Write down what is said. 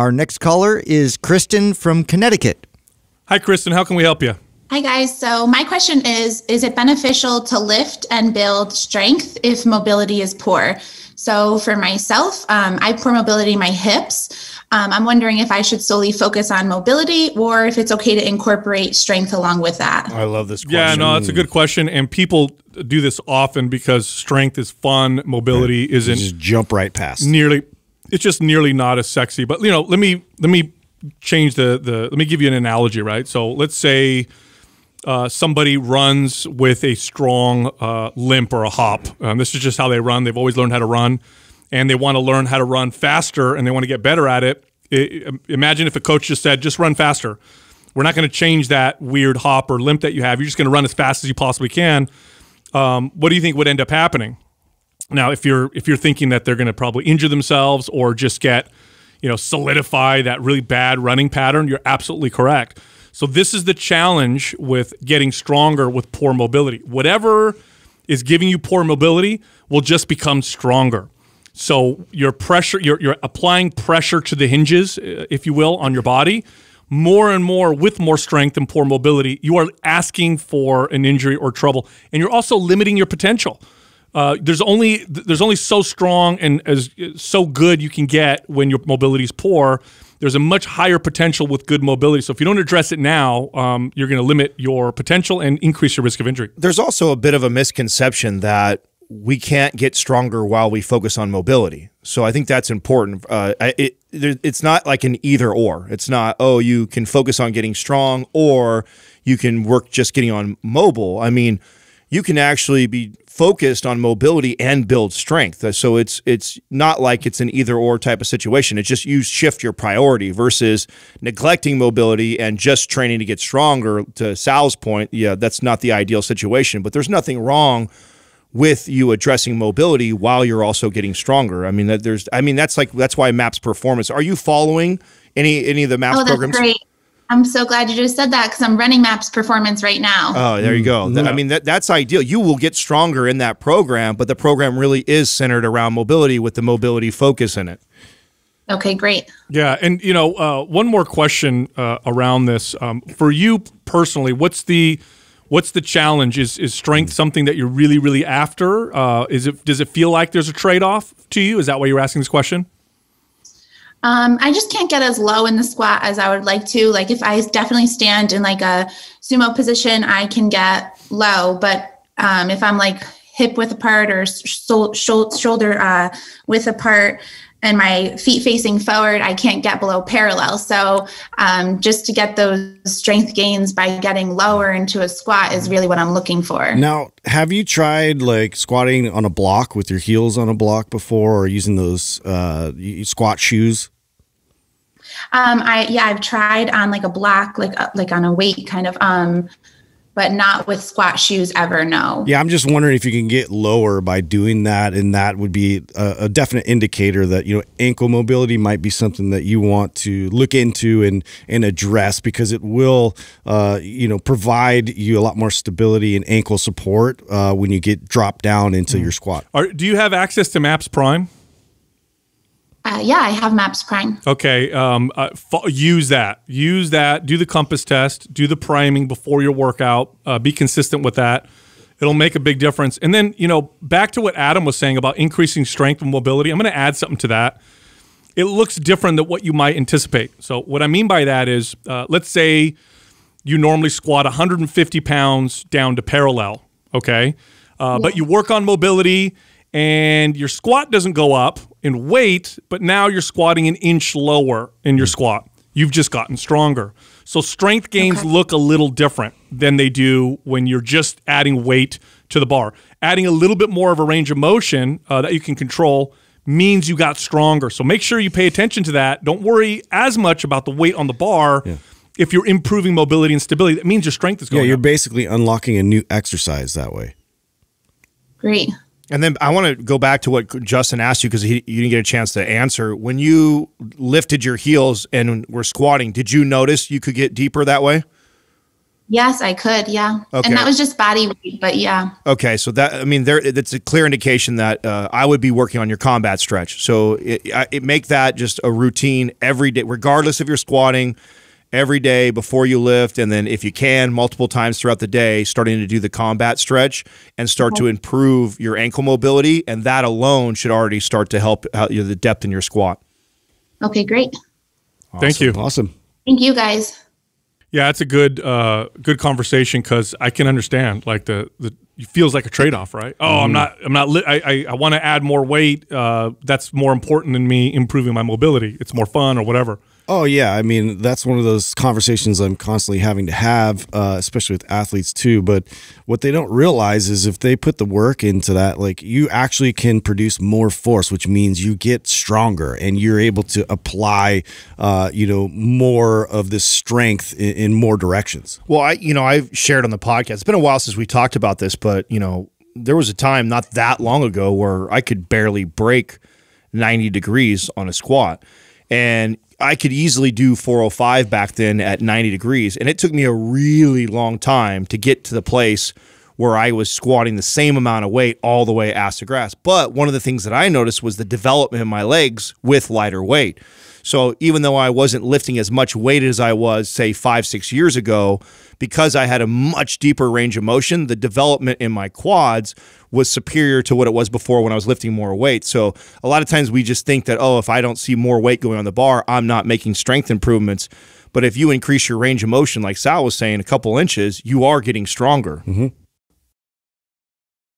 Our next caller is Kristen from Connecticut. Hi, Kristen. How can we help you? Hi, guys. So, my question is Is it beneficial to lift and build strength if mobility is poor? So, for myself, um, I have poor mobility in my hips. Um, I'm wondering if I should solely focus on mobility or if it's okay to incorporate strength along with that. I love this question. Yeah, no, it's a good question. And people do this often because strength is fun, mobility yeah, isn't. Just jump right past. Nearly it's just nearly not as sexy. But you know, let me let me change the the let me give you an analogy, right? So let's say uh, somebody runs with a strong uh, limp or a hop. Um, this is just how they run. They've always learned how to run, and they want to learn how to run faster, and they want to get better at it. it. Imagine if a coach just said, "Just run faster." We're not going to change that weird hop or limp that you have. You're just going to run as fast as you possibly can. Um, what do you think would end up happening? Now, if you're if you're thinking that they're going to probably injure themselves or just get, you know, solidify that really bad running pattern, you're absolutely correct. So this is the challenge with getting stronger with poor mobility. Whatever is giving you poor mobility will just become stronger. So your pressure, you're, you're applying pressure to the hinges, uh, if you will, on your body. More and more with more strength and poor mobility, you are asking for an injury or trouble, and you're also limiting your potential. Uh, there's only there's only so strong and as so good you can get when your mobility is poor. There's a much higher potential with good mobility. So if you don't address it now, um, you're going to limit your potential and increase your risk of injury. There's also a bit of a misconception that we can't get stronger while we focus on mobility. So I think that's important. Uh, it, it's not like an either or. It's not oh you can focus on getting strong or you can work just getting on mobile. I mean you can actually be focused on mobility and build strength. So it's it's not like it's an either or type of situation. It's just you shift your priority versus neglecting mobility and just training to get stronger. To Sal's point, yeah, that's not the ideal situation, but there's nothing wrong with you addressing mobility while you're also getting stronger. I mean that there's I mean that's like that's why MAPS performance. Are you following any any of the MAPS oh, programs? Great. I'm so glad you just said that because I'm running maps performance right now. Oh, there you go. Yeah. Mm-hmm. I mean, that, that's ideal. You will get stronger in that program, but the program really is centered around mobility with the mobility focus in it. Okay, great. Yeah, and you know, uh, one more question uh, around this um, for you personally. What's the what's the challenge? Is is strength something that you're really really after? Uh, is it does it feel like there's a trade off to you? Is that why you're asking this question? Um, I just can't get as low in the squat as I would like to. Like if I definitely stand in like a sumo position, I can get low, but um, if I'm like hip width apart or shoulder uh, width apart and my feet facing forward, I can't get below parallel. So um, just to get those strength gains by getting lower into a squat is really what I'm looking for. Now, have you tried like squatting on a block with your heels on a block before, or using those uh, squat shoes? Um, I yeah, I've tried on like a block, like uh, like on a weight kind of. Um, but not with squat shoes ever. No. Yeah, I'm just wondering if you can get lower by doing that, and that would be a, a definite indicator that you know ankle mobility might be something that you want to look into and and address because it will uh, you know provide you a lot more stability and ankle support uh, when you get dropped down into mm. your squat. Are, do you have access to Maps Prime? Uh, yeah, I have MAPS Prime. Okay, um, uh, use that. Use that. Do the compass test. Do the priming before your workout. Uh, be consistent with that. It'll make a big difference. And then, you know, back to what Adam was saying about increasing strength and mobility, I'm going to add something to that. It looks different than what you might anticipate. So, what I mean by that is, uh, let's say you normally squat 150 pounds down to parallel, okay? Uh, yeah. But you work on mobility and your squat doesn't go up in weight, but now you're squatting an inch lower in your hmm. squat. You've just gotten stronger. So strength gains okay. look a little different than they do when you're just adding weight to the bar. Adding a little bit more of a range of motion uh, that you can control means you got stronger. So make sure you pay attention to that. Don't worry as much about the weight on the bar. Yeah. If you're improving mobility and stability, that means your strength is going. Yeah, you're up. basically unlocking a new exercise that way. Great. And then I want to go back to what Justin asked you because you didn't get a chance to answer. When you lifted your heels and were squatting, did you notice you could get deeper that way? Yes, I could. Yeah. Okay. And that was just body weight, but yeah. Okay. So that, I mean, there, that's a clear indication that uh, I would be working on your combat stretch. So it, it make that just a routine every day, regardless of your squatting, every day before you lift and then if you can multiple times throughout the day starting to do the combat stretch and start okay. to improve your ankle mobility and that alone should already start to help uh, you the depth in your squat okay great awesome. thank you awesome thank you guys yeah it's a good uh, good conversation because i can understand like the, the feels like a trade-off right oh mm -hmm. i'm mm-hmm. not i'm not i i, I want to add more weight uh, that's more important than me improving my mobility it's more fun or whatever Oh yeah, I mean that's one of those conversations I'm constantly having to have, uh, especially with athletes too. But what they don't realize is if they put the work into that, like you actually can produce more force, which means you get stronger and you're able to apply, uh, you know, more of this strength in, in more directions. Well, I you know I've shared on the podcast. It's been a while since we talked about this, but you know there was a time not that long ago where I could barely break ninety degrees on a squat. And I could easily do 405 back then at 90 degrees. And it took me a really long time to get to the place where I was squatting the same amount of weight all the way ass to grass. But one of the things that I noticed was the development in my legs with lighter weight. So even though I wasn't lifting as much weight as I was, say, five, six years ago, because I had a much deeper range of motion, the development in my quads was superior to what it was before when I was lifting more weight. So a lot of times we just think that, oh, if I don't see more weight going on the bar, I'm not making strength improvements. But if you increase your range of motion, like Sal was saying, a couple inches, you are getting stronger. Mm -hmm.